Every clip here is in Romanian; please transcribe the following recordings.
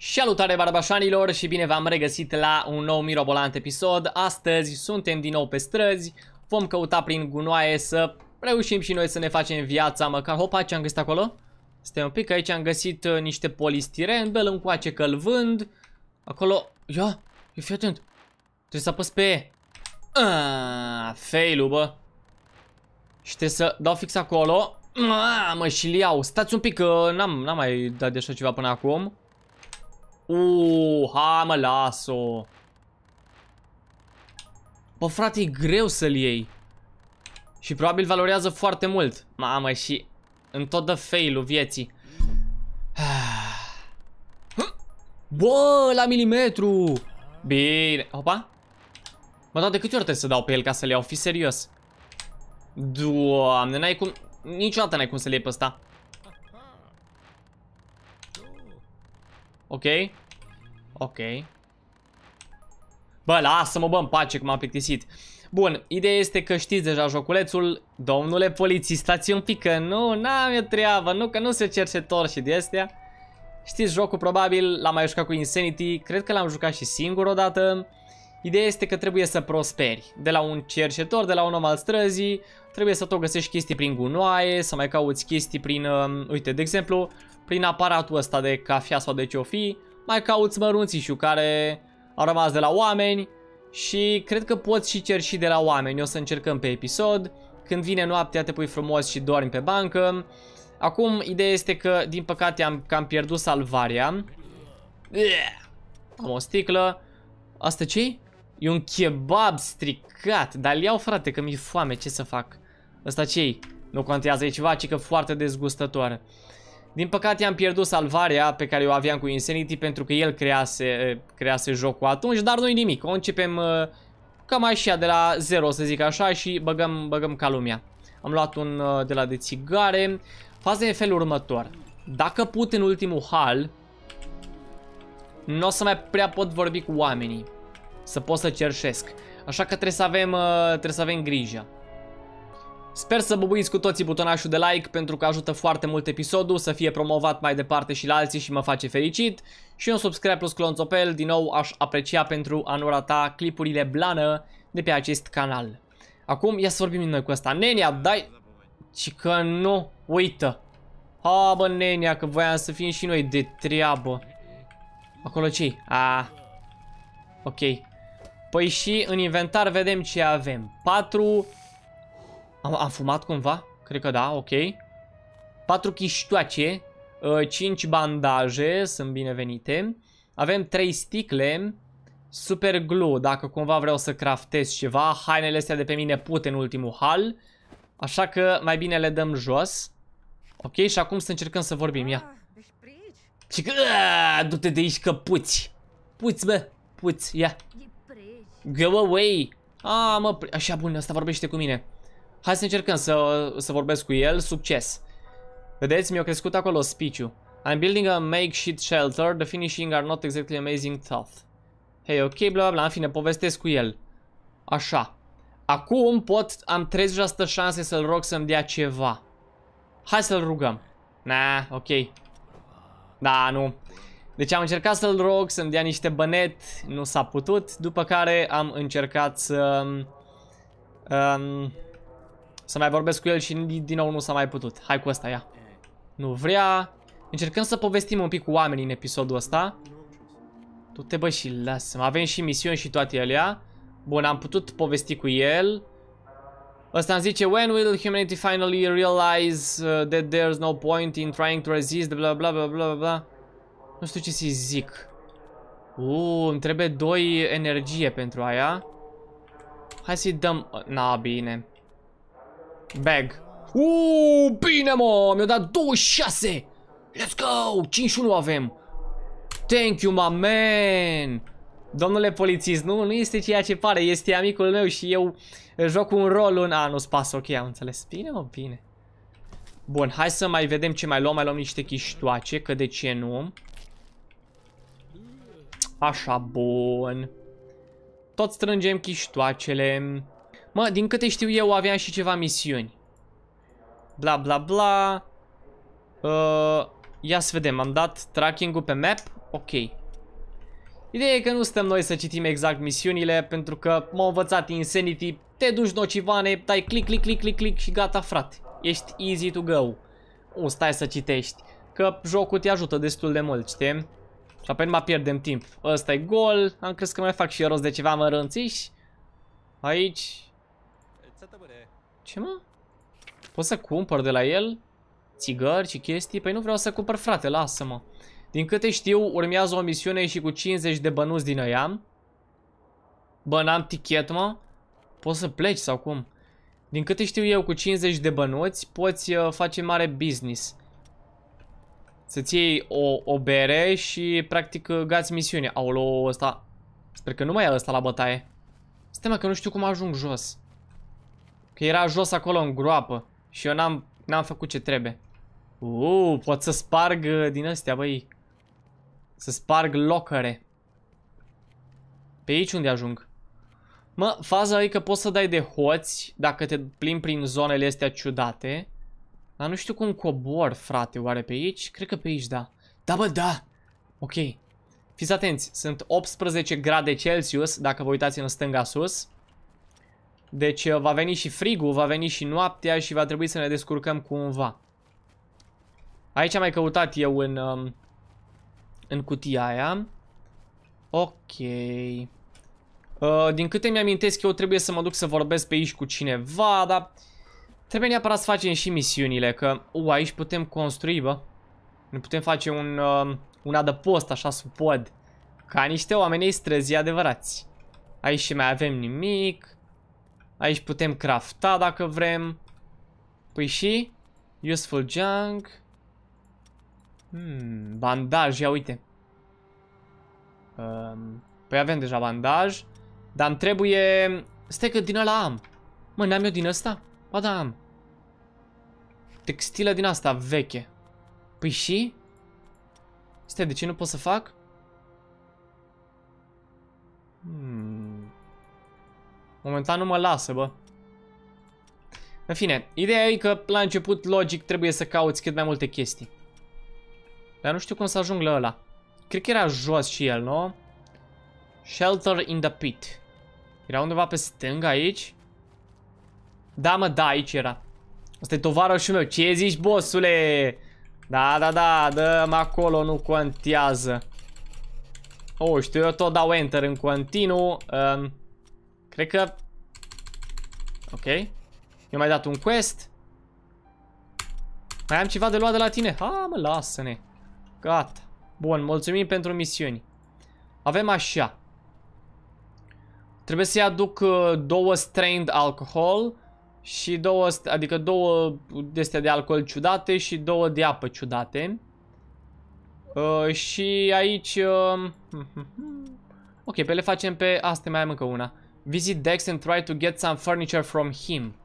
Salutare barbașanilor și bine v-am regăsit la un nou mirobolant episod. Astăzi suntem din nou pe străzi, vom căuta prin gunoaie să reușim și noi să ne facem viața măcar. Hopa, ce am găsit acolo? Stai un pic, aici am găsit uh, niște polistiren, bel încoace că-l vând. Acolo, ia, fii atent, trebuie să apăs pe... e. fail bă. Și trebuie să dau fix acolo. mă, și-l iau. Stați un pic, că uh, n-am mai dat de așa ceva până acum. Uuu, ha, mă, las-o. Bă, frate, e greu să-l iei. Și probabil valorează foarte mult. Mamă, și în tot de fail vieții. Bă, la milimetru! Bine, opa. Mă, dar de câte ori trebuie să dau pe el ca să-l iau? Fi serios. Doamne, n-ai cum... Niciodată n-ai cum să-l iei pe ăsta. Ok? Ok. Bă, lasă-mă, bă, în pace că m-am plictisit. Bun, ideea este că știți deja joculețul. Domnule polițist, stați un pic, că nu, n-am eu treabă, nu, că nu se cercetor și de astea. Știți jocul probabil, l-am mai jucat cu Insanity, cred că l-am jucat și singur odată. Ideea este că trebuie să prosperi de la un cercetor, de la un om al străzii, Trebuie să tot găsești chestii prin gunoaie, să mai cauți chestii prin, uh, uite, de exemplu, prin aparatul ăsta de cafea sau de ce fi, mai cauți mărunțișul care au rămas de la oameni și cred că poți și cer și de la oameni. O să încercăm pe episod. Când vine noaptea te pui frumos și dormi pe bancă. Acum, ideea este că, din păcate, am cam pierdut salvarea. Am o sticlă. Asta ce -i? E un kebab stricat, dar iau frate că mi-e foame, ce să fac? Ăsta ce Nu contează, e ceva, ci că foarte dezgustătoare. Din păcate am pierdut salvarea pe care o aveam cu Insanity pentru că el crease, crease jocul atunci, dar nu-i nimic. O începem uh, cam așa de la zero, să zic așa, și băgăm, băgăm ca lumea. Am luat un uh, de la de țigare. Faza e felul următor. Dacă put în ultimul hal, nu o să mai prea pot vorbi cu oamenii. Să pot să cerșesc. Așa că trebuie să avem, uh, trebuie să avem grijă. Sper să bubuiți cu toții butonașul de like pentru că ajută foarte mult episodul să fie promovat mai departe și la alții și mă face fericit și un subscribe plus clonțopel din nou aș aprecia pentru a nu rata clipurile blană de pe acest canal. Acum ia să vorbim noi cu asta. Nenia dai... Și că nu, uită. Ha, bă, nenia, că voiam să fim și noi de treabă. Acolo ce A. Ok. Păi și în inventar vedem ce avem. 4 am, am fumat cumva? Cred că da, ok. 4 chiștoace, 5 bandaje, sunt binevenite. Avem 3 sticle, super glue, dacă cumva vreau să craftez ceva. Hainele astea de pe mine pute în ultimul hal. Așa că mai bine le dăm jos. Ok, și acum să încercăm să vorbim, ia. Și că, du-te de aici că puți. Puți, bă, puți, ia. Go away. A, mă, așa bun, asta vorbește cu mine. Hai să încercăm să, să vorbesc cu el. Succes! Vedeți, mi-a crescut acolo spiciu. I'm building a makeshift shelter. The finishing are not exactly amazing tough. Hei, ok, bla bla bla. În fine, povestesc cu el. Așa. Acum pot, am 30% șanse să-l rog să-mi dea ceva. Hai să-l rugăm. Na, ok. Da, nu. Deci am încercat să-l rog să-mi dea niște bănet, nu s-a putut, după care am încercat să... Um, să mai vorbesc cu el și din nou nu s-a mai putut. Hai cu asta, ia. Eh. Nu vrea. Încercăm să povestim un pic cu oamenii în episodul ăsta. Tu te bă și lasă -mă. Avem și misiuni și toate alea. Bun, am putut povesti cu el. Ăsta îmi zice When will humanity finally realize uh, that there's no point in trying to resist bla bla bla bla bla Nu știu ce să-i zic Uuu, îmi trebuie doi energie pentru aia Hai să-i dăm... Na, bine Bag. Uuu, bine mă, mi-a dat 26. Let's go, 5 nu avem. Thank you, my man. Domnule polițist, nu, nu este ceea ce pare, este amicul meu și eu eh, joc un rol în... A, nu-ți ok, am înțeles. Bine mă, bine. Bun, hai să mai vedem ce mai luăm. Mai luăm niște chiștoace, că de ce nu? Așa, bun. Tot strângem chiștoacele. Mă, din câte știu eu, aveam și ceva misiuni. Bla, bla, bla. Uh, ia să vedem, am dat tracking-ul pe map? Ok. Ideea e că nu stăm noi să citim exact misiunile, pentru că m-au învățat Insanity, te duci nocivane, dai click, click, click, click, click și gata, frate. Ești easy to go. Nu stai să citești, că jocul te ajută destul de mult, știi? Și apoi mai pierdem timp. Ăsta e gol, am crezut că mai fac și eu rost de ceva mărânțiși. Aici, ce mă? Pot să cumpăr de la el? Țigări și chestii? Păi nu vreau să cumpăr, frate, lasă-mă. Din câte știu, urmează o misiune și cu 50 de bănuți din ăia. Bă, n-am tichet, mă. Poți să pleci sau cum? Din câte știu eu, cu 50 de bănuți poți uh, face mare business. Să-ți iei o, o bere și practic uh, gați misiune. Aulă ăsta... Sper că nu mai e ăsta la bătaie. Stai mă, că nu știu cum ajung jos. Că era jos acolo în groapă. Și eu n-am n-am făcut ce trebuie. Uuu, pot să sparg uh, din astea, băi. Să sparg locăre. Pe aici unde ajung? Mă, faza e că poți să dai de hoți dacă te plimbi prin zonele astea ciudate. Dar nu știu cum cobor, frate, oare pe aici? Cred că pe aici, da. Da, bă, da! Ok. Fiți atenți, sunt 18 grade Celsius, dacă vă uitați în stânga sus. Deci uh, va veni și frigul, va veni și noaptea și va trebui să ne descurcăm cumva. Aici am mai căutat eu în, um, în cutia aia. Ok. Uh, din câte mi-amintesc eu trebuie să mă duc să vorbesc pe aici cu cineva, dar trebuie neapărat să facem și misiunile, că u, aici putem construi, bă. Ne putem face un, um, un adăpost așa sub pod. Ca niște oameni străzi adevărați. Aici și mai avem nimic. Aici putem crafta dacă vrem. Păi și? Useful junk. Hmm, bandaj, ia uite. Um, păi avem deja bandaj. Dar îmi trebuie... Stai că din ăla am. Mă, n-am eu din ăsta? Ba da, am. Textilă din asta, veche. Păi și? Stai, de ce nu pot să fac? Momentan nu mă lasă, bă. În fine, ideea e că la început, logic, trebuie să cauți cât mai multe chestii. Dar nu știu cum să ajung la ăla. Cred că era jos și el, nu? Shelter in the pit. Era undeva pe stânga aici? Da, mă, da, aici era. Asta e tovarășul meu. Ce zici, bossule? Da, da, da, dăm acolo, nu contează. O, oh, știu eu tot dau enter în continuu. Um, Cred că... Ok. Mi-a mai dat un quest. Mai am ceva de luat de la tine. Ha, mă, lasă-ne. Gata. Bun, mulțumim pentru misiuni. Avem așa. Trebuie să-i aduc uh, două strained alcohol și două, adică două destea de alcool ciudate și două de apă ciudate. Uh, și aici... Uh, hmm, hmm, hmm. ok, pe le facem pe... Asta mai am încă una. Visit Dex and try to get some furniture from him. Pe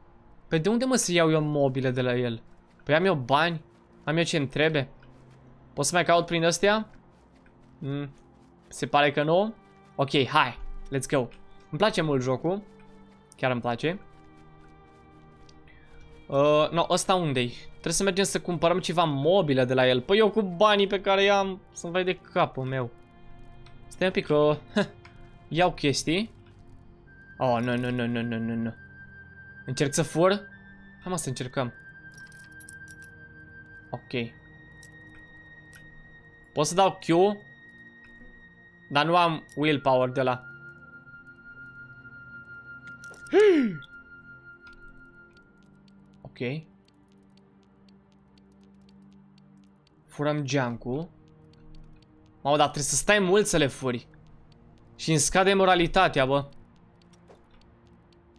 păi de unde mă să iau eu mobile de la el? Păi am eu bani? Am eu ce-mi trebuie? Pot să mai caut prin astea? Mm, se pare că nu. Ok, hai, let's go. Îmi place mult jocul. Chiar îmi place. Uh, no, ăsta unde-i? Trebuie să mergem să cumpărăm ceva mobile de la el. Păi eu cu banii pe care i-am să-mi vai de capul meu. Stai un pic că... Uh, iau chestii. Oh, nu, nu, nu, nu, nu, nu, nu. Încerc să fur? Hai mă să încercăm. Ok. Pot să dau Q? Dar nu am willpower de la. Ok. Furăm geancul. Mamă, dar trebuie să stai mult să le furi. Și îmi scade moralitatea, bă.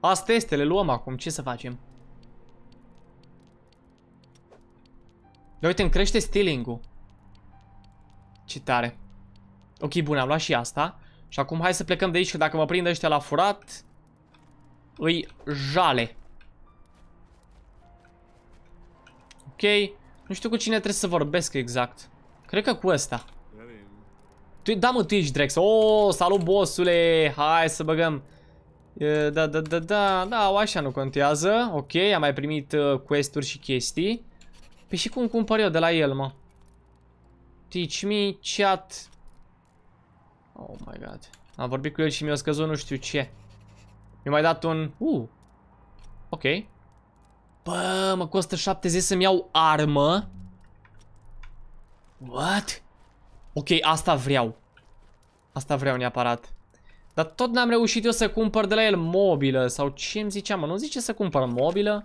Asta este, le luăm acum, ce să facem? uite, îmi crește stealing-ul. Ce tare. Ok, bun, am luat și asta. Și acum hai să plecăm de aici, că dacă mă prind ăștia la furat, îi jale. Ok, nu știu cu cine trebuie să vorbesc exact. Cred că cu ăsta. da mă, tu ești Drex. O, oh, salut bossule, hai să băgăm da, da, da, da, da, așa nu contează. Ok, am mai primit uh, quest-uri și chestii. Pe păi și cum cumpăr eu de la el, mă? Teach deci, me chat. Oh my god. Am vorbit cu el și mi-a scăzut nu știu ce. Mi-a mai dat un... Uh. Ok. Bă, mă costă 70 să-mi iau armă. What? Ok, asta vreau. Asta vreau neapărat. Dar tot n-am reușit eu să cumpăr de la el mobilă sau ce îmi ziceam? mă, nu zice să cumpăr mobilă?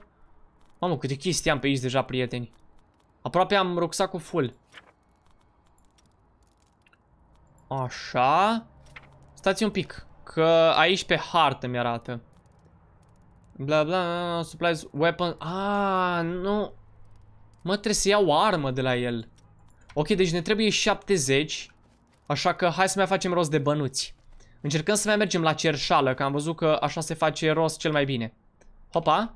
Mamă, câte chestii am pe aici deja, prieteni. Aproape am rucsacul full. Așa. Stați un pic, că aici pe hartă mi-arată. Bla bla, supplies, weapon, Ah, nu. Mă, trebuie să iau o armă de la el. Ok, deci ne trebuie 70. Așa că hai să mai facem rost de bănuți. Încercăm să mai mergem la cerșală, că am văzut că așa se face rost cel mai bine. Hopa!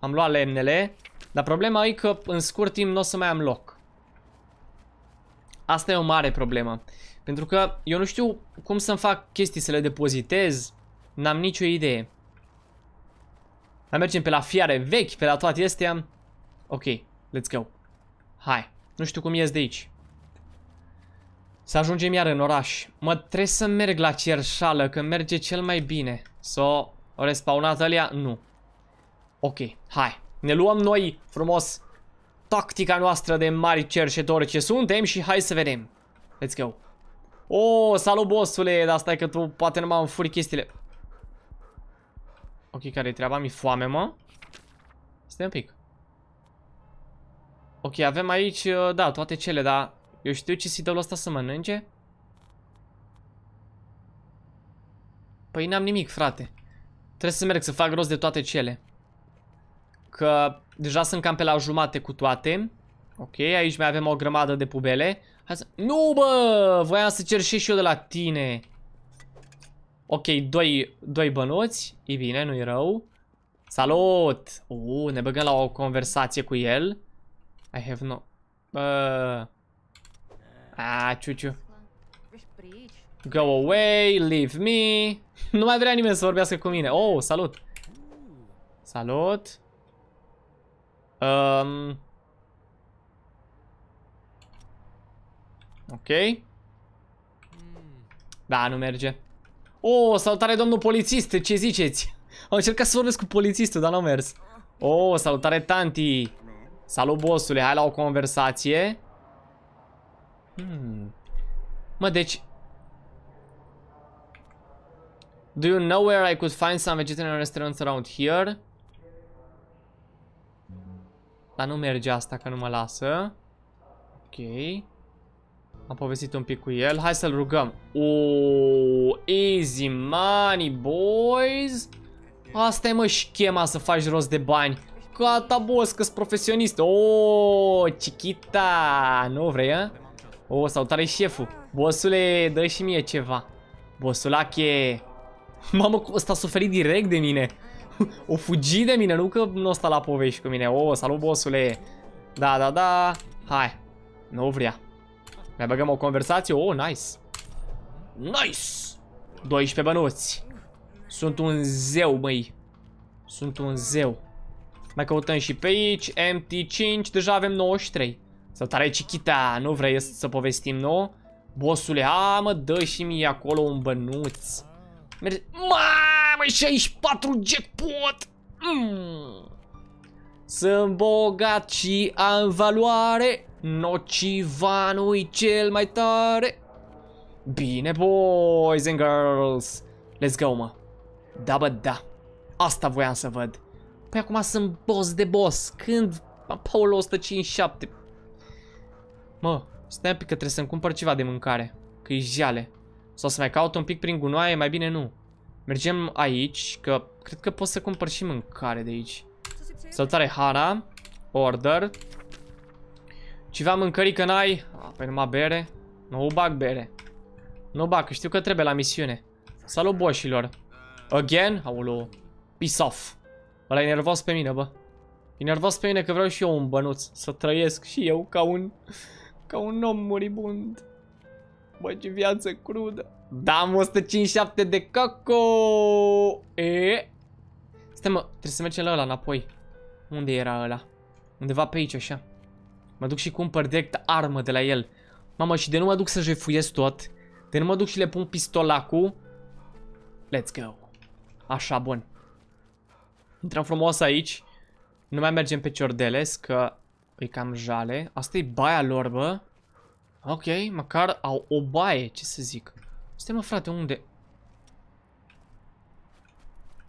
Am luat lemnele, dar problema e că în scurt timp nu o să mai am loc. Asta e o mare problemă. Pentru că eu nu știu cum să-mi fac chestii, să le depozitez. N-am nicio idee. Mai mergem pe la fiare vechi, pe la toate astea. Ok, let's go. Hai, nu știu cum ies de aici. Să ajungem iar în oraș. Mă, trebuie să merg la cerșală, că merge cel mai bine. S-o respawnat alia? Nu. Ok, hai. Ne luăm noi frumos tactica noastră de mari cerșetori ce suntem și hai să vedem. Let's go. Oh, salut bossule, dar stai că tu poate nu m-am furi chestiile. Ok, care e treaba? Mi foame, mă. Stai un pic. Ok, avem aici, uh, da, toate cele, dar eu știu ce să-i dau la asta să mănânce? Păi n-am nimic, frate. Trebuie să merg să fac rost de toate cele. Că deja sunt cam pe la jumate cu toate. Ok, aici mai avem o grămadă de pubele. Hai să... Nu, bă! Voiam să cer și eu de la tine. Ok, doi, doi bănuți. E bine, nu-i rău. Salut! Uh, ne băgăm la o conversație cu el. I have no... Uh, Ah, ciuciu. Go away, leave me. Nu mai vrea nimeni să vorbească cu mine. Oh, salut. Salut. Um. Ok. Da, nu merge. Oh, salutare domnul polițist, ce ziceți? Am încercat să vorbesc cu polițistul, dar n-a mers. Oh, salutare tanti. Salut bossule, hai la o conversație. Hmm. Mă, deci... Do you know where I could find some vegetarian restaurants around here? Dar nu merge asta că nu mă lasă. Ok. Am povestit un pic cu el. Hai să-l rugăm. Oh, easy money, boys! asta e mă schema să faci rost de bani. Gata, boss, că-s profesionist. Oh, chiquita! Nu vrei, a? O, oh, sau tare șeful. Bosule, dă și mie ceva. Bosulache. Mamă, ăsta a suferit direct de mine. O fugi de mine, nu că nu o sta la povești cu mine. O, oh, salut, bosule. Da, da, da. Hai. Nu vrea. Mai băgăm o conversație. Oh, nice. Nice. 12 bănuți. Sunt un zeu, măi. Sunt un zeu. Mai căutăm și pe aici. MT5. Deja avem 93. Să tare Cichita, nu vrei să povestim, nu? Bosule, a, mă, dă și mie acolo un bănuț. Merge... Mamă, 64 jackpot! Mm. Sunt bogat și am valoare Nocivanul cel mai tare Bine, boys and girls Let's go, mă Da, bă, da Asta voiam să văd Păi acum sunt boss de boss Când Paul 157 Mă, stai un pic că trebuie să-mi cumpăr ceva de mâncare. Că e jale. Sau să mai caut un pic prin gunoaie, mai bine nu. Mergem aici, că cred că pot să cumpăr și mâncare de aici. Salutare, Hara. Order. Ceva mâncării că n-ai? Ah, păi numai bere. Nu bag bere. Nu bag, știu că trebuie la misiune. Salut, boșilor. Again? Aolo. Peace off. Ăla e nervos pe mine, bă. E nervos pe mine că vreau și eu un bănuț. Să trăiesc și eu ca un... Ca un om muribund. Bă, ce viață crudă. Da, am 157 de caco. E? Stai mă, trebuie să mergem la ăla înapoi. Unde era ăla? Undeva pe aici, așa. Mă duc și cumpăr direct armă de la el. Mamă, și de nu mă duc să jefuiesc tot. De nu mă duc și le pun pistolacul. Let's go. Așa, bun. Intrăm frumos aici. Nu mai mergem pe ciordeles, că E cam jale. Asta e baia lor, bă. Ok, măcar au o baie, ce să zic. Stai mă, frate, unde?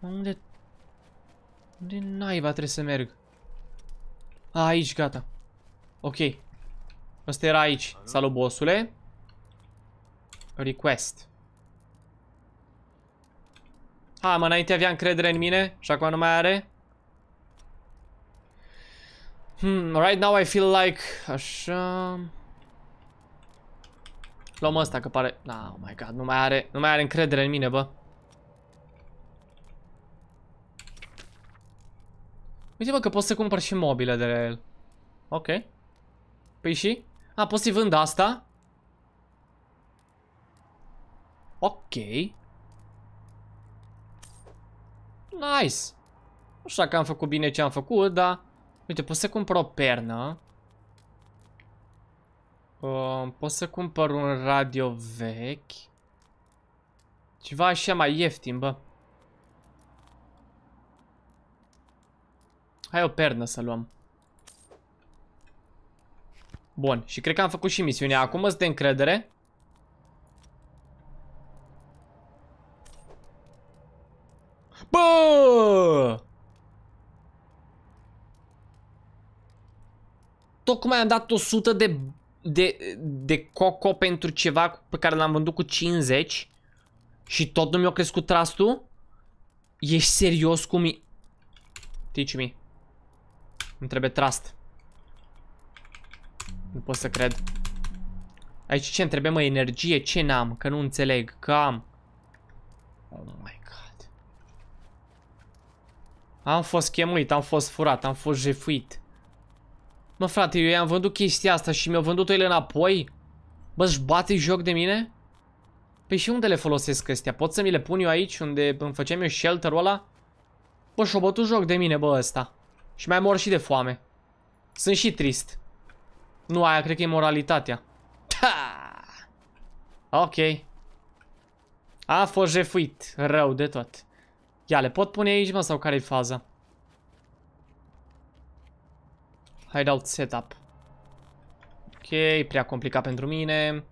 Unde? Unde naiba trebuie să merg? A, aici, gata. Ok. Asta era aici. Salut, bossule. Request. Ha, mă, înainte avea încredere în mine și acum nu mai are. Hmm, right now I feel like... Așa... Luăm ăsta că pare... oh my god, nu mai are, nu mai are încredere în mine, bă. uite bă, că pot să cumpăr și mobile de la el. Ok. Păi și? A, pot să-i vând asta? Ok. Nice. știu dacă am făcut bine ce am făcut, dar... Uite, pot să cumpăr o pernă. Uh, pot să cumpăr un radio vechi. Ceva așa mai ieftin, bă. Hai o pernă să luăm. Bun, și cred că am făcut și misiunea. Acum îți de încredere. Bă! Tocmai am dat 100 de, de, de coco pentru ceva pe care l-am vândut cu 50 și tot nu mi-a crescut trastul? Ești serios cu mi? Teach me. Îmi trebuie trust. Nu pot să cred. Aici ce îmi trebuie, mă? Energie? Ce n-am? Că nu înțeleg. Că am. Oh my god. Am fost chemuit, am fost furat, am fost jefuit. Mă, frate, eu i-am vândut chestia asta și mi-au vândut-o ele înapoi? Bă, își bate joc de mine? Păi și unde le folosesc astea? Pot să mi le pun eu aici, unde îmi făceam eu shelter-ul ăla? Bă, și-o bătut joc de mine, bă, ăsta. Și mai mor și de foame. Sunt și trist. Nu, aia cred că e moralitatea. Ha! Ok. A fost jefuit. Rău de tot. Ia, le pot pune aici, mă, sau care-i faza? Hideout setup. Ok, prea complicat pentru mine.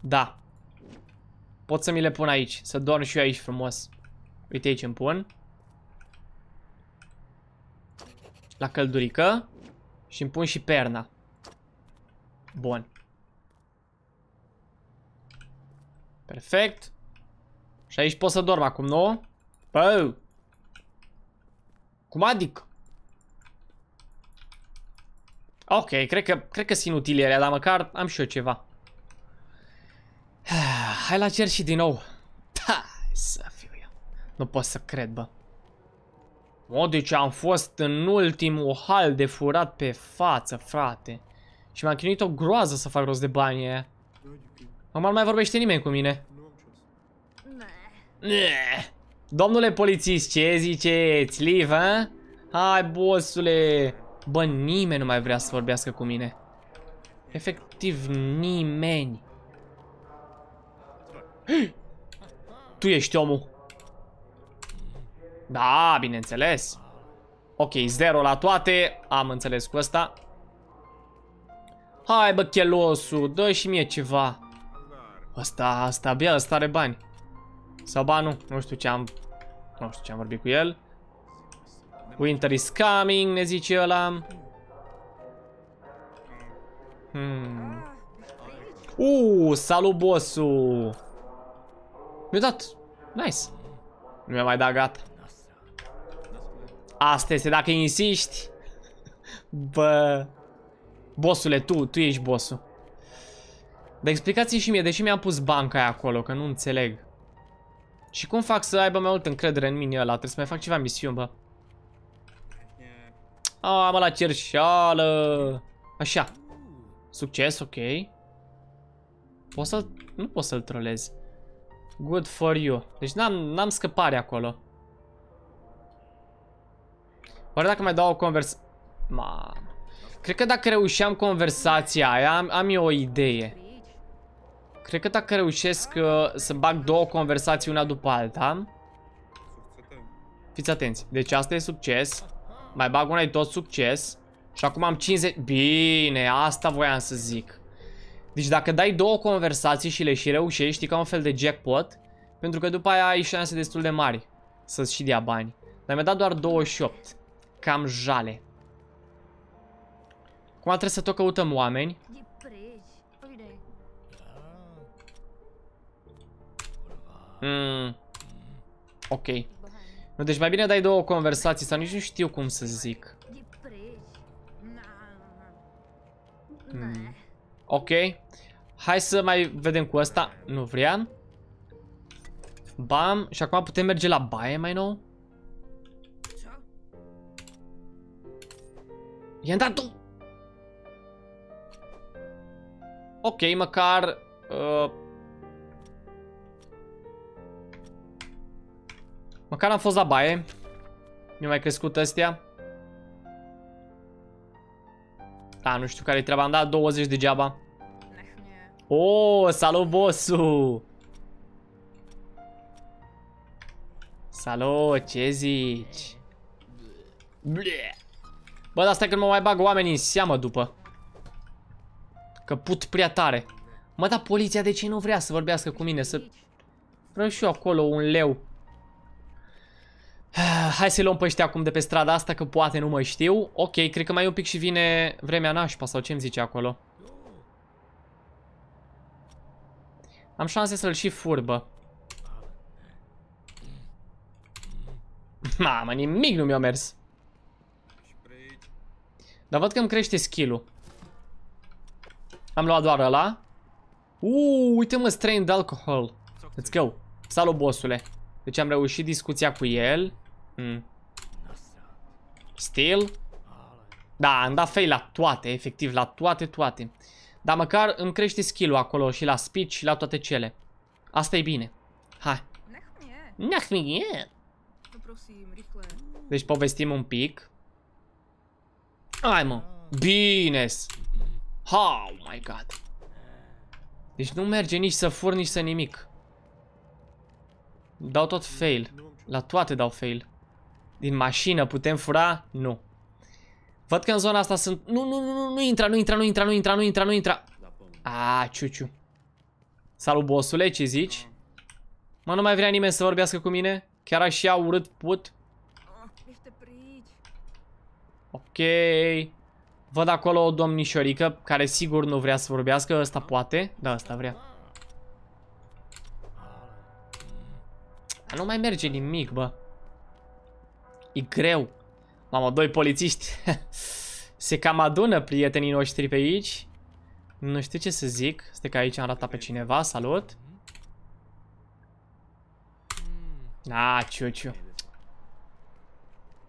Da. Pot să mi le pun aici, să dorm și eu aici frumos. Uite aici îmi pun. La căldurică. Și îmi pun și perna. Bun. Perfect. Și aici pot să dorm acum, nu? Bă! Cum adică? Ok, cred că, cred că sunt utile alea, dar măcar am și eu ceva. Hai la cer și din nou. Ha, da, să fiu eu. Nu pot să cred, bă. O, deci am fost în ultimul hal de furat pe față, frate. Și m-am chinuit o groază să fac rost de bani aia. Acum nu mai vorbește nimeni cu mine. Domnule polițist, ce ziceți? Liv, a? Hai, bossule! Bă, nimeni nu mai vrea să vorbească cu mine. Efectiv, nimeni. Tu ești omul. Da, bineînțeles. Ok, zero la toate. Am înțeles cu ăsta. Hai bă, chelosu, dă și mie ceva. Asta, asta, abia, asta are bani. Sau ba nu, nu știu ce am... Nu știu ce am vorbit cu el. Winter is coming, ne zice ăla. Hmm. Uuu, salut bossul! Mi-a dat! Nice! Nu mi-a mai dat gata. Asta este dacă insisti. Bă... Bossule, tu, tu ești bossul. Dar explicați-mi și mie, deși mi-am pus banca aia acolo, că nu înțeleg. Și cum fac să aibă mai mult încredere în mine ăla? Trebuie să mai fac ceva misiuni, bă. A, ah, mă, la cerșeală. Așa. Succes, ok. Pot să... Nu pot să-l trolez. Good for you. Deci n-am scăpare acolo. Oare dacă mai dau o convers... Ma... Cred că dacă reușeam conversația aia, am, am eu o idee. Cred că dacă reușesc uh, să bag două conversații una după alta... Fiți atenți. Deci asta e succes. Mai bag una tot succes. Și acum am 50... Bine, asta voiam să zic. Deci dacă dai două conversații și le și reușești, ca un fel de jackpot, pentru că după aia ai șanse destul de mari să-ți și dea bani. Dar mi-a dat doar 28. Cam jale. Acum trebuie să tot căutăm oameni. Mm. Ok. Nu, deci mai bine dai două conversații sau nici nu știu cum să zic. Hmm. Ok. Hai să mai vedem cu asta. Nu vrea. Bam. Și acum putem merge la baie mai nou? I-am dat Ok, măcar... Uh, Măcar am fost la baie. Mi-a mai crescut astea. Da, nu știu care-i treaba. Am dat 20 degeaba. Oh, salut bossu! Salut, ce zici? Ble. Bă, dar stai că nu mă mai bag oamenii în seamă după. Că put prea tare. Mă, dar poliția de ce nu vrea să vorbească cu mine? Să... Vreau și eu acolo un leu. Hai să-i luăm pe ăștia acum de pe strada asta, că poate nu mă știu. Ok, cred că mai e un pic și vine vremea nașpa, sau ce-mi zice acolo. Am șanse să-l și furbă. Mamă, nimic nu mi-a mers. Dar văd că îmi crește skill-ul. Am luat doar ăla. Uuu, uite mă, strained alcohol. Let's go. Salut, bossule. Deci am reușit discuția cu el. Mm. Still, Steel? Da, am dat fail la toate, efectiv, la toate, toate. Dar măcar îmi crește skill-ul acolo și la speech și la toate cele. Asta e bine. Hai. Nechmier. Deci povestim un pic. Hai mă. Bine. Oh my god. Deci nu merge nici să fur, nici să nimic. Dau tot fail. La toate dau fail. Din mașină putem fura? Nu. Văd că în zona asta sunt... Nu, nu, nu, nu, nu intra, nu intra, nu intra, nu intra, nu intra, nu intra. A, ciuciu. Salut, bossule, ce zici? Mă, nu mai vrea nimeni să vorbească cu mine? Chiar aș ia urât put? Ok. Văd acolo o domnișorică care sigur nu vrea să vorbească. Ăsta poate? Da, ăsta vrea. Dar nu mai merge nimic, bă. E greu. Mamă, doi polițiști. Se cam adună prietenii noștri pe aici. Nu știu ce să zic. Este că aici am ratat pe cineva. Salut. Na, hmm. ciu, ciu.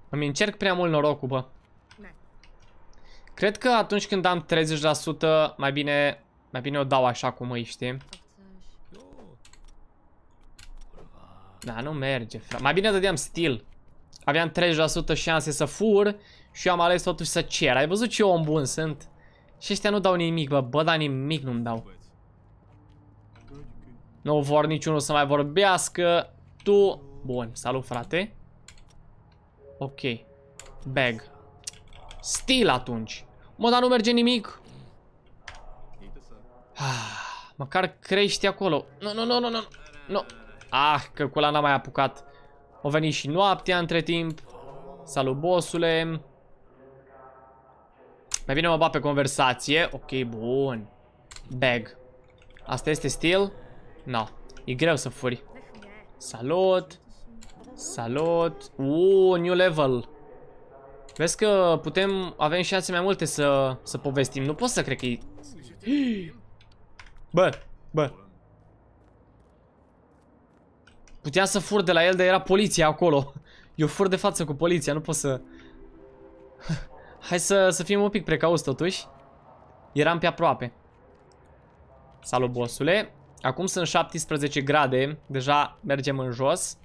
Îmi încerc prea mult norocul, bă. Da. Cred că atunci când am 30%, mai bine, mai bine o dau așa cum îi, știi? Da, nu merge, frate. Mai bine dădeam stil aveam 30% șanse să fur și eu am ales totuși să cer. Ai văzut ce om bun sunt? Și ăștia nu dau nimic, bă, bă, dar nimic nu-mi dau. Nu vor niciunul să mai vorbească. Tu... Bun, salut frate. Ok. Bag. Stil atunci. Mă, dar nu merge nimic. Ah, măcar crește acolo. Nu, nu, nu, nu, nu. Ah, că cula n-a mai apucat. O veni și noaptea între timp. Salut, bossule. Mai vine mă bat pe conversație. Ok, bun. Bag. Asta este stil? No. E greu să furi. Salut. Salut. Uuu, new level. Vezi că putem, avem șanse mai multe să, să povestim. Nu pot să cred că e... Bă, bă, Puteam să fur de la el, dar era poliția acolo. Eu fur de față cu poliția, nu pot să... Hai să, să fim un pic precauți totuși. Eram pe aproape. Salut, bossule. Acum sunt 17 grade. Deja mergem în jos.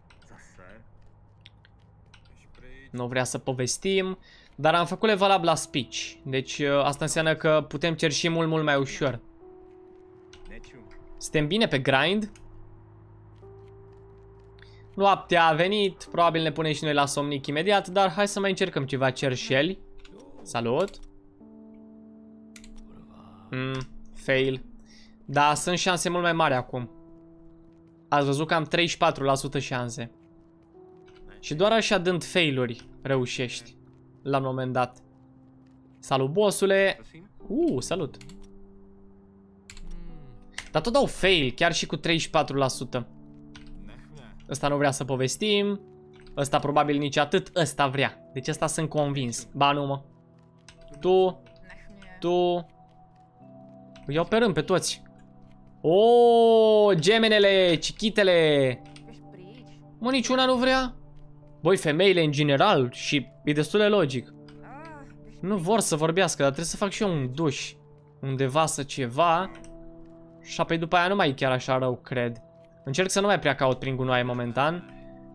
Nu vrea să povestim. Dar am făcut level la speech. Deci ă, asta înseamnă că putem cerși mult, mult mai ușor. Suntem bine pe grind. Noaptea a venit, probabil ne punem și noi la somnic imediat, dar hai să mai încercăm ceva cerșeli. Salut! Mm, fail. Da, sunt șanse mult mai mari acum. Ați văzut că am 34% șanse. Și doar așa dând failuri reușești la un moment dat. Salut, bossule! Uh, salut! Dar tot dau fail, chiar și cu 34%. Ăsta nu vrea să povestim. Ăsta probabil nici atât. Ăsta vrea. Deci ăsta sunt convins. Ba nu mă. Tu. Tu. Îi iau pe rând pe toți. O, gemenele, cichitele. Mă, niciuna nu vrea. Băi, femeile în general și e destul de logic. Nu vor să vorbească, dar trebuie să fac și eu un duș. Undeva să ceva. Și apoi după aia nu mai e chiar așa rău, cred. Încerc să nu mai prea caut prin gunoaie momentan,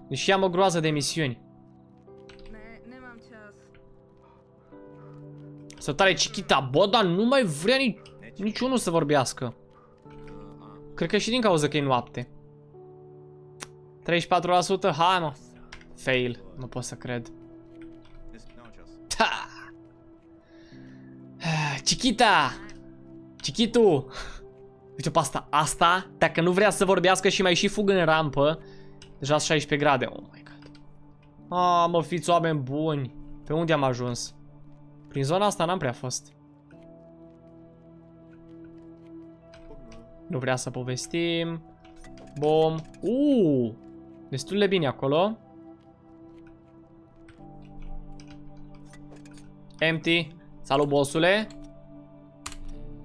deși am o groază de misiuni. tare Chiquita, bă, dar nu mai vrea nici, niciunul să vorbească. Cred că și din cauza că e noapte. 34%, hai mă. Fail, nu pot să cred. Ta! Chiquita! Chiquitu! Uite pe asta, asta, dacă nu vrea să vorbească și mai și fug în rampă, deja 16 grade, oh my god. A, mă, fiți oameni buni. Pe unde am ajuns? Prin zona asta n-am prea fost. Nu vrea să povestim. Bom. Uuu! Destul de bine acolo. Empty. Salut, bossule.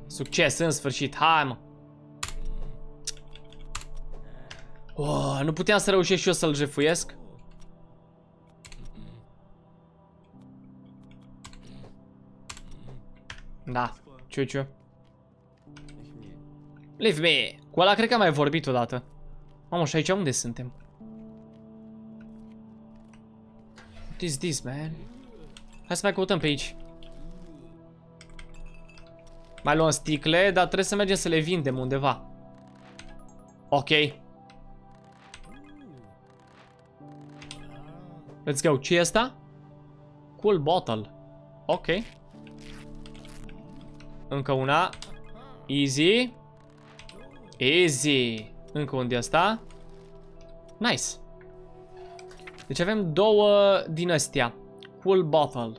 Succes, în sfârșit. Hai, mă. Oh, nu puteam să reușesc și eu să-l jefuiesc? Da, ciu Leave me! Cu ăla cred că am mai vorbit odată. Mamă, și aici unde suntem? What is this, man? Hai să mai căutăm pe aici. Mai luăm sticle, dar trebuie să mergem să le vindem undeva. Ok. Let's go. ce e asta? Cool bottle. Ok. Încă una. Easy. Easy. Încă un de asta. Nice. Deci avem două din astea. Cool bottle.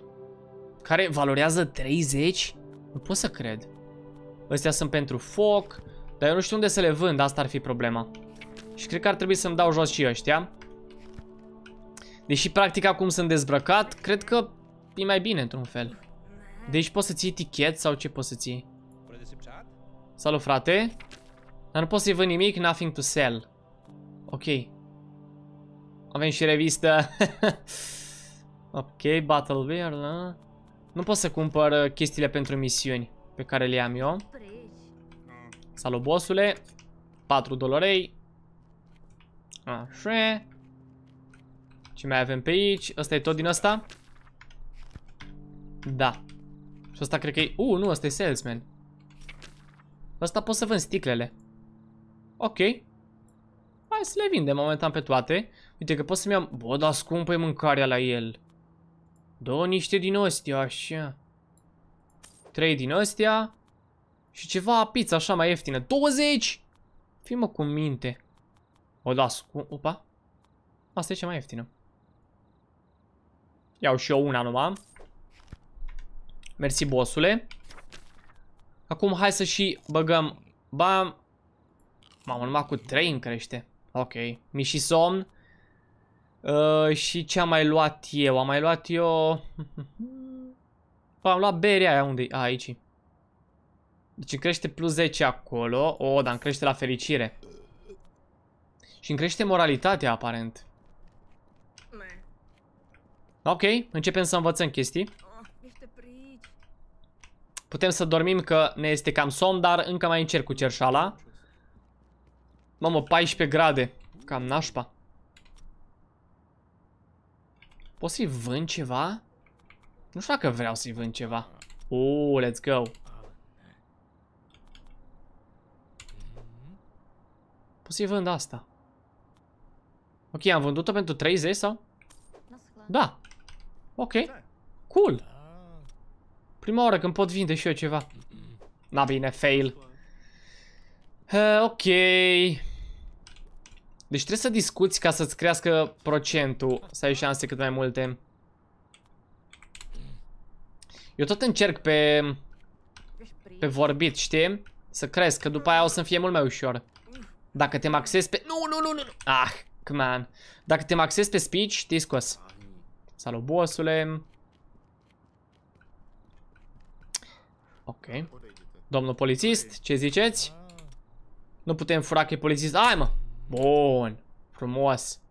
Care valorează 30? Nu pot să cred. Astea sunt pentru foc. Dar eu nu știu unde să le vând. Asta ar fi problema. Și cred că ar trebui să-mi dau jos și ăștia. Deși practic acum sunt dezbrăcat, cred că e mai bine într-un fel. Deci poți să ții etichet sau ce poți să ții? Salut frate! Dar nu pot să-i vând nimic, nothing to sell. Ok. Avem și revistă. ok, Battleware, da? Nu pot să cumpăr uh, chestiile pentru misiuni pe care le am eu. Salut, bossule. 4 dolari. Așa. Ce mai avem pe aici? Asta e tot din asta? Da. Și asta cred că e... Uh, nu, asta e salesman. Asta pot să vând sticlele. Ok. Hai să le vindem momentan pe toate. Uite că pot să-mi iau... Bă, dar scumpă e mâncarea la el. Două niște din ostia, așa. Trei din ostia. Și ceva pizza așa mai ieftină. 20! Fii mă cu minte. O las da, cu... Opa. Asta e cea mai ieftină. Iau și eu una numai. Mersi, bossule. Acum hai să și băgăm... Bam! Mamă, numai cu 3 îmi crește. Ok. Mi și somn. Uh, și ce am mai luat eu? Am mai luat eu... Bă, am luat beria aia unde -i? A, aici. Deci îmi crește plus 10 acolo. O, oh, dar îmi crește la fericire. Și îmi crește moralitatea, aparent. Ok, începem să învățăm chestii. Ah, Putem să dormim că ne este cam somn, dar încă mai încerc cu cerșala. Mamă, 14 grade. Cam nașpa. Poți să-i vând ceva? Nu știu dacă vreau să-i vând ceva. Uuu, let's go. Poți să-i vând asta. Ok, am vândut-o pentru 30 sau? Da. Ok. Cool. Prima oară când pot vinde și eu ceva. Na bine, fail. Uh, ok. Deci trebuie să discuți ca să-ți crească procentul, să ai șanse cât mai multe. Eu tot încerc pe, pe vorbit, știi? Să cresc, că după aia o să-mi fie mult mai ușor. Dacă te maxezi pe... Nu, nu, nu, nu! Ah, come on. Dacă te maxezi pe speech, te-ai scos. Salut, bossule! Ok. Domnul polițist, ce ziceți? Nu putem fura că e polițist. Ai, mă! Bun. Frumos.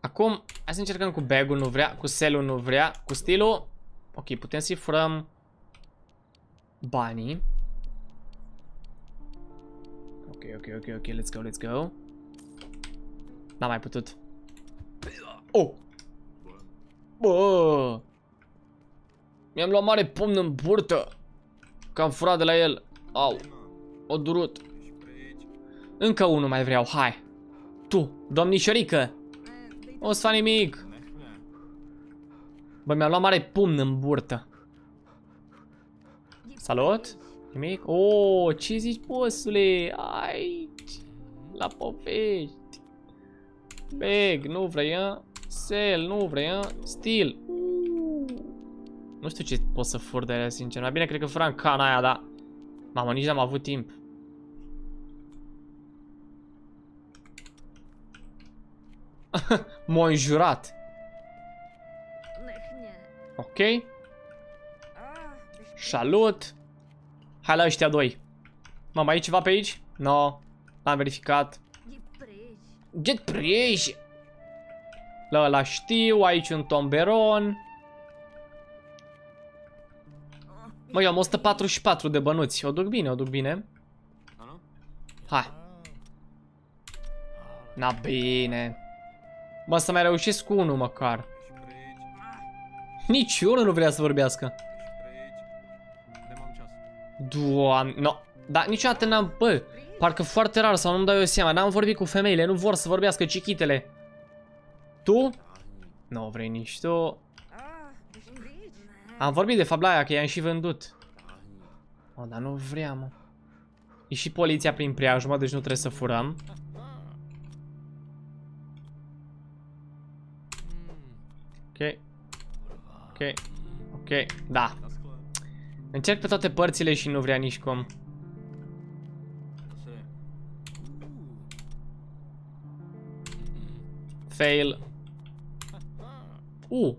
Acum, hai să încercăm cu bag nu vrea, cu selul nu vrea, cu stilul. Ok, putem să-i furăm banii. Ok, ok, ok, ok, let's go, let's go. N-am mai putut. Oh! Bă! Mi-am luat mare pumn în burtă. Că am furat de la el. Au. O durut. Încă unul mai vreau, hai. Tu, domnișorică. O să fac nimic. Bă, mi-am luat mare pumn în burtă. Salut? Nimic? O, ce zici, posule? Aici! la povești. Beg, nu vrei, a? Sale, nu vrei, Steel. Nu știu ce pot să fur de alea, sincer. Mai bine, cred că furam cana aia, dar... Mamă, nici n-am avut timp. m a înjurat. Ok. Salut. Hai la ăștia doi. Mamă, ai ceva pe aici? No. L-am verificat. Jet Bridge. La ăla știu, aici un tomberon. Măi, eu am 144 de bănuți. O duc bine, o duc bine. Hai. Na bine. Mă, să mai reușesc cu unul măcar. Nici unul nu vrea să vorbească. Doamne, no. Dar niciodată n-am, bă, parcă foarte rar sau nu-mi dau eu seama, n-am vorbit cu femeile, nu vor să vorbească cichitele tu? Nu vrei nici tu. Am vorbit de la aia, că i-am și vândut. O, dar nu vrea, mă. E și poliția prin preajmă, deci nu trebuie să furăm. Ok. Ok. Ok, da. Încerc pe toate părțile și nu vrea nici cum. Fail. U.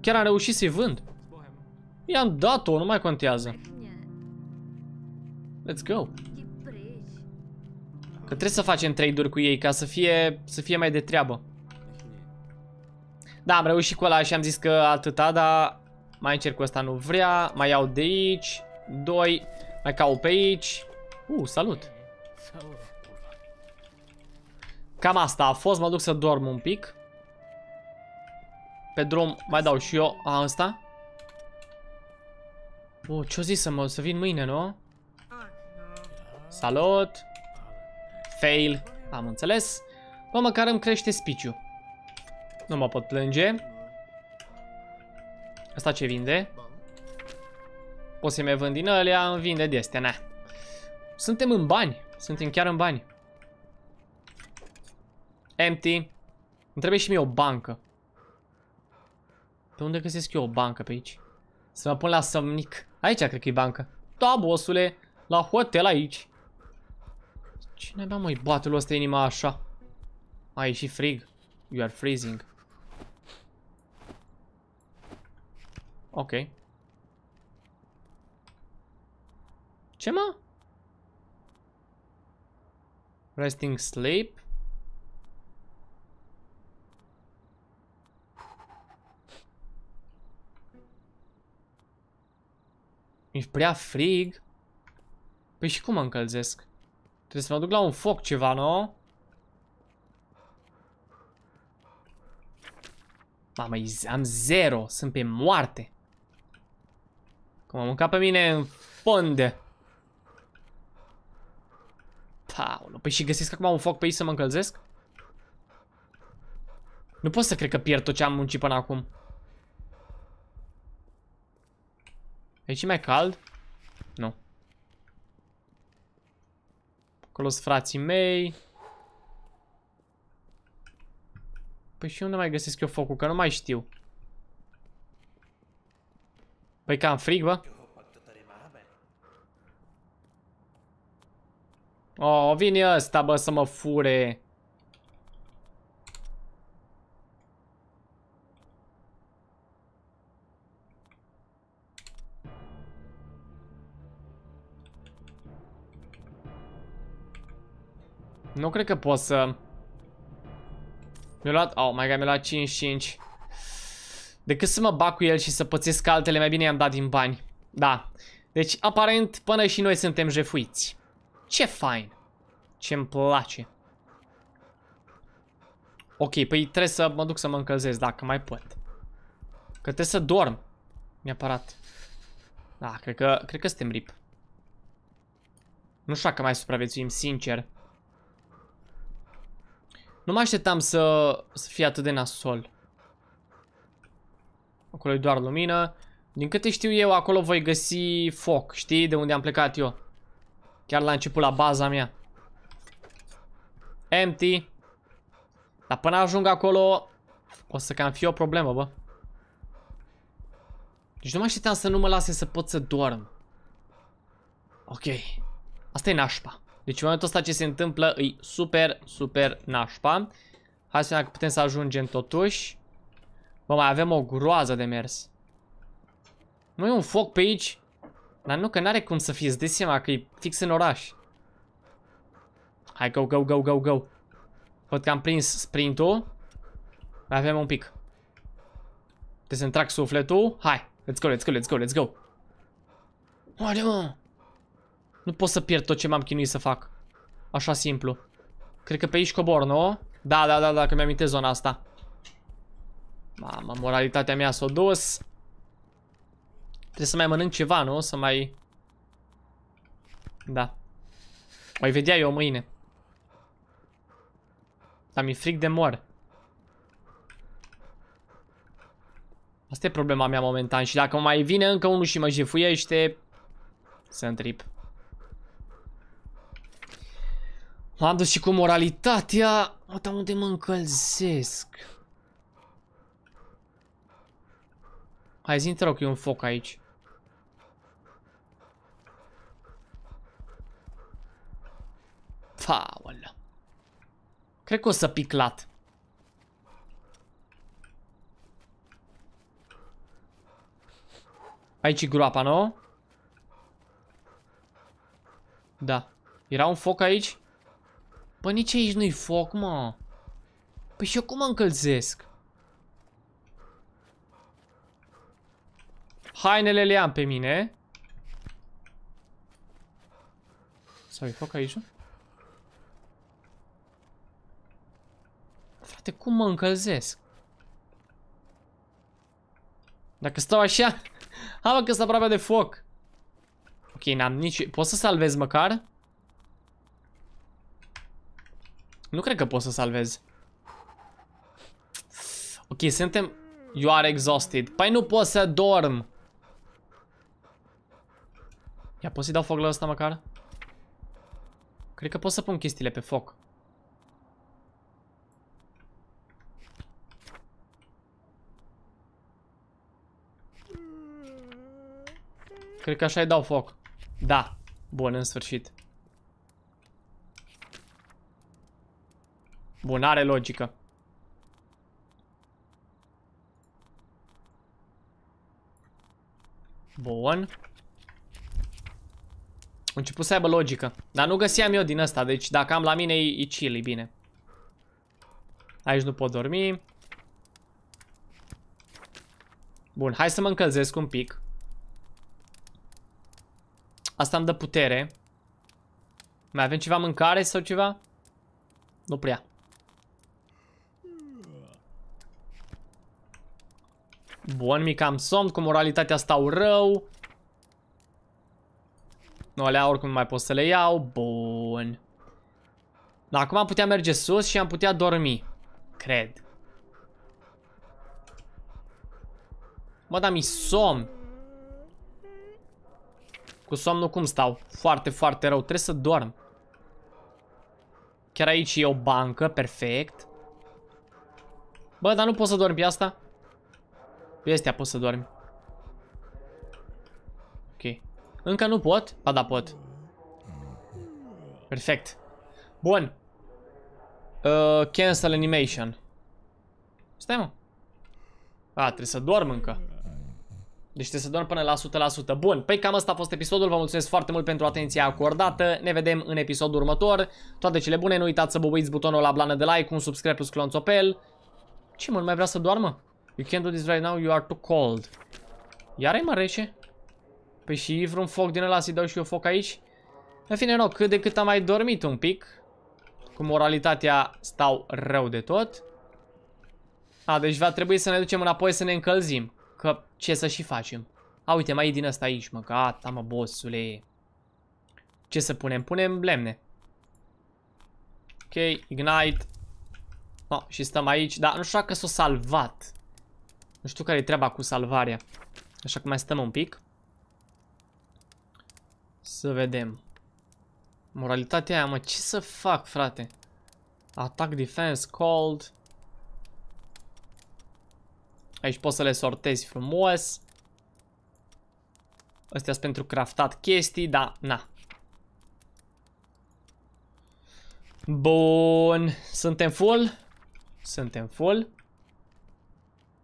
Chiar am reușit să-i vând. I-am dat-o, nu mai contează. Let's go. Că trebuie să facem trade-uri cu ei ca să fie, să fie mai de treabă. Da, am reușit cu ăla și am zis că atâta, dar mai încerc cu ăsta nu vrea, mai iau de aici, doi, mai cau pe aici. Uh, salut. Cam asta a fost, mă duc să dorm un pic. Pe drum mai dau și eu. A, ăsta? O, ce-o zis să mă, să vin mâine, nu? Salut! Fail. Am înțeles. Bă, măcar îmi crește spiciu. Nu mă pot plânge. Asta ce vinde? Pot să-mi vând din alea, îmi vinde de astea, na. Suntem în bani. Suntem chiar în bani. Empty. Îmi trebuie și mie o bancă. Pe unde găsesc eu o bancă pe aici? Să mă pun la somnic. Aici cred că e bancă. Da, bossule, la hotel aici. Cine abia mai batul ăsta inima așa? Ai și frig. You are freezing. Ok. Ce mă? Resting sleep. Nici prea frig. Păi și cum mă încălzesc? Trebuie să mă duc la un foc ceva, nu? Mamă, am zero. Sunt pe moarte. Cum am mâncat pe mine în fond. Paolo, păi și găsesc acum un foc pe ei să mă încălzesc? Nu pot să cred că pierd tot ce am muncit până acum. Aici e mai cald? Nu. Acolo sunt frații mei. Păi și unde mai găsesc eu focul? Că nu mai știu. Păi cam frig, bă? Oh, vine ăsta, bă, să mă fure. Nu cred că pot să... Mi-a luat... Oh, mai mi-a luat 5-5. Decât să mă bag cu el și să pățesc altele, mai bine i-am dat din bani. Da. Deci, aparent, până și noi suntem jefuiți. Ce fain. Ce-mi place. Ok, păi trebuie să mă duc să mă încălzesc, dacă mai pot. Că trebuie să dorm. Neapărat. Da, cred că, cred că suntem rip. Nu știu că mai supraviețuim, sincer. Nu mă așteptam să, să fie atât de nasol. Acolo e doar lumină. Din câte știu eu, acolo voi găsi foc. Știi de unde am plecat eu? Chiar la început, la baza mea. Empty. Dar până ajung acolo, o să cam fie o problemă, bă. Deci nu mă așteptam să nu mă lase să pot să dorm. Ok. Asta e nașpa. Deci în momentul ăsta ce se întâmplă e super, super nașpa. Hai să vedem dacă putem să ajungem totuși. Bă, mai avem o groază de mers. Nu e un foc pe aici? Dar nu, că n-are cum să fie, îți dai seama că e fix în oraș. Hai, go, go, go, go, go. Văd că am prins sprintul. Mai avem un pic. Trebuie să-mi trag sufletul. Hai, let's go, let's go, let's go, let's go. Oare, mă! Nu pot să pierd tot ce m-am chinuit să fac. Așa simplu. Cred că pe aici cobor, nu? Da, da, da, da, că mi-am zona asta. Mamă, moralitatea mea s-o dus. Trebuie să mai mănânc ceva, nu? Să mai... Da. Mai vedea eu mâine. Dar mi-e fric de mor. Asta e problema mea momentan și dacă mai vine încă unul și mă jefuiește, să trip. M-am dus și cu moralitatea. Uite unde mă încălzesc. Hai zi-mi rog, e un foc aici. Faulă. Cred că o să piclat. Aici e groapa, nu? Da. Era un foc aici? Păi nici aici nu-i foc, mă. Păi și eu cum mă încălzesc? Hainele le am pe mine. Sau-i foc aici? Frate, cum mă încălzesc? Dacă stau așa... Ha, mă, că sunt aproape de foc. Ok, n-am nici... Pot să salvez măcar? Nu cred că pot să salvez. Ok, suntem... You are exhausted. Pai nu pot să dorm. Ia, pot să-i dau foc la ăsta măcar? Cred că pot să pun chestiile pe foc. Cred că așa-i dau foc. Da. Bun, în sfârșit. Bun, are logică. Bun. A început să aibă logică. Dar nu găseam eu din asta, deci dacă am la mine e, e chill, e bine. Aici nu pot dormi. Bun, hai să mă încălzesc un pic. Asta îmi dă putere. Mai avem ceva mâncare sau ceva? Nu prea. Bun, mic am somn, cu moralitatea stau rău. Nu, alea oricum nu mai pot să le iau. Bun. Dar acum am putea merge sus și am putea dormi. Cred. Mă, dar mi somn. Cu somnul cum stau? Foarte, foarte rău. Trebuie să dorm. Chiar aici e o bancă. Perfect. Bă, dar nu pot să dorm pe asta. Cu astea poți să dormi. Ok. Încă nu pot? Ba da, pot. Perfect. Bun. Uh, cancel animation. Stai, mă. A, trebuie să dorm încă. Deci trebuie să dorm până la 100%. Bun, păi cam asta a fost episodul. Vă mulțumesc foarte mult pentru atenția acordată. Ne vedem în episodul următor. Toate cele bune. Nu uitați să bubuiți butonul la blană de like, un subscribe plus clonțopel. Ce mă, nu mai vrea să doarmă? You can't do this right now, you are too cold. Iar îi mărește? Păi și vreun foc din ăla să-i dau și eu foc aici? În fine, nu, cât de cât am mai dormit un pic. Cu moralitatea stau rău de tot. A, deci va trebui să ne ducem înapoi să ne încălzim. Că ce să și facem? A, uite, mai e din asta aici, mă, gata, mă, bossule. Ce să punem? Punem lemne. Ok, ignite. Oh, și stăm aici, dar nu știu că s-o salvat. Nu știu care e treaba cu salvarea. Așa că mai stăm un pic. Să vedem. Moralitatea aia, mă, ce să fac, frate? Attack, defense, cold. Aici poți să le sortezi frumos. Astea sunt pentru craftat chestii, da, na. Bun, suntem full? Suntem full.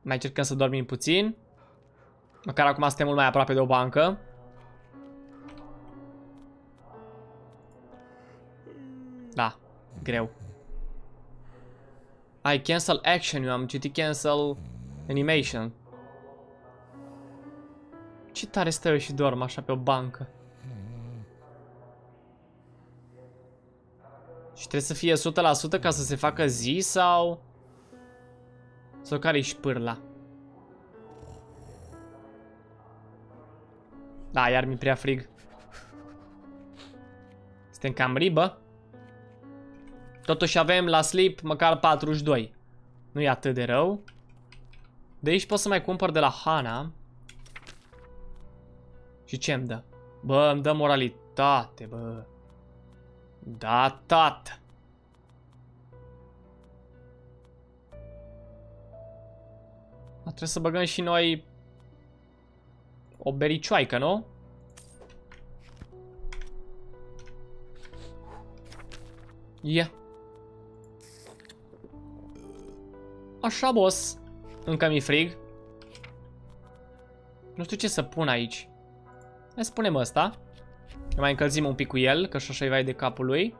Mai încercăm să dormim puțin. Măcar acum suntem mult mai aproape de o bancă. Da, greu. Ai cancel action, eu am citit cancel animation. Ce tare stă eu și dorm așa pe o bancă. Și trebuie să fie 100% ca să se facă zi sau... Sau care-i șpârla? Da, iar mi-e prea frig. Suntem cam ribă. Totuși avem la sleep măcar 42. Nu e atât de rău. De aici pot să mai cumpăr de la Hana. Și ce îmi dă? Bă, îmi dă moralitate, bă. Da, tată. Trebuie să băgăm și noi o bericioaică, nu? Ia. Yeah. Așa, boss. Încă mi-e frig. Nu știu ce să pun aici. Hai să punem ăsta. Ne mai încălzim un pic cu el, că așa-i vai de capul lui.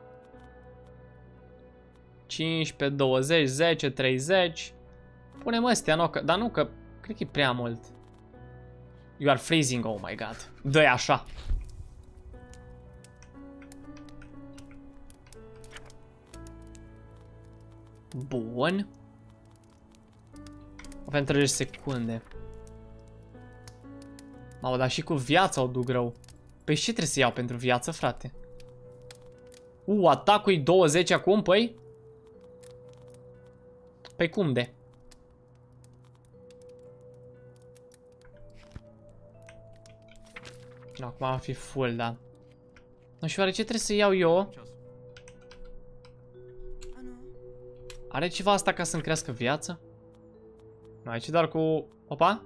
15, 20, 10, 30. Punem astea, nu, că, dar nu că cred că e prea mult. You are freezing, oh my god. dă așa. Bun. Avem 30 secunde. Mamă, dar și cu viața o duc rău. Păi ce trebuie să iau pentru viață, frate? U, atacul 20 acum, păi? Păi cum de? Acum am fi full, da. Nu știu, oare ce trebuie să iau eu? Are ceva asta ca să-mi crească viața? Aici doar cu... Opa?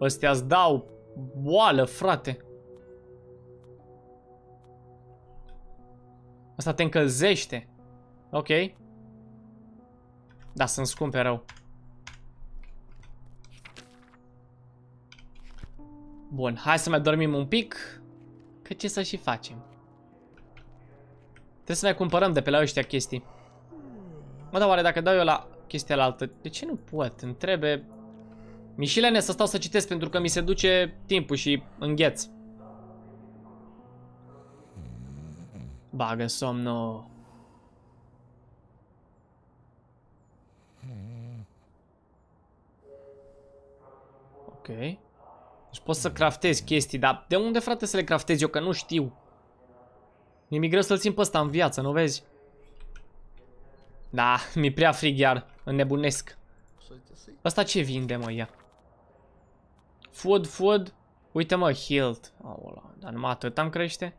Ăstea îți dau boală, frate. Asta te încălzește. Ok. Da, sunt scumpe rău. Bun, hai să mai dormim un pic. Că ce să și facem? Trebuie să ne cumpărăm de pe la ăștia chestii. Mă, dar oare dacă dau eu la chestia la altă, de ce nu pot? Îmi trebuie... Mișilene să stau să citesc pentru că mi se duce timpul și îngheț. Bagă somnul. Ok. Deci pot să craftezi chestii, dar de unde frate să le craftezi eu, că nu știu. mi greu să-l țin pe ăsta în viață, nu vezi? Da, mi-e prea frig iar, înnebunesc. Asta ce vinde, mă, ia? Food, food. Uite, mă, healed. Aola, dar numai atât am crește?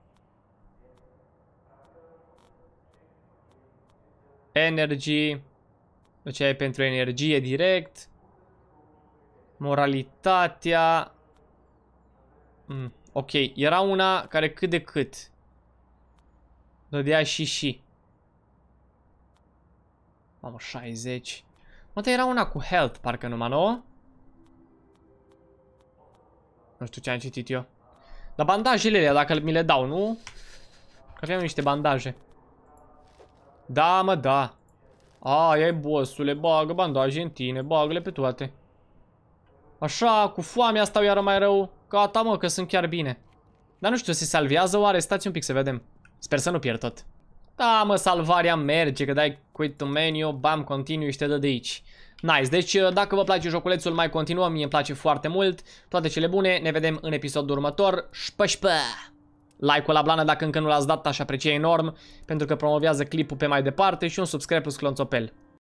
Energy. Deci ai pentru energie direct. Moralitatea. Mm, ok, era una care cât de cât dădea și și. Mamă, 60. Mă, era una cu health, parcă numai nouă. Nu știu ce am citit eu. Dar bandajele alea, dacă mi le dau, nu? Că aveam niște bandaje. Da, mă, da. A, e bossule, bagă bandaje în tine, bagă-le pe toate. Așa, cu foamea stau iară mai rău. Gata, mă, că sunt chiar bine. Dar nu știu, se salvează oare? Stați un pic să vedem. Sper să nu pierd tot. Da, mă, salvarea merge, că dai quit to menu, bam, continue și te dă de aici. Nice, deci uh, dacă vă place joculețul, mai continuăm, mie îmi place foarte mult. Toate cele bune, ne vedem în episodul următor. Șpă, șpă! Like-ul la blană dacă încă nu l-ați dat, aș aprecia enorm, pentru că promovează clipul pe mai departe și un subscribe plus clonțopel.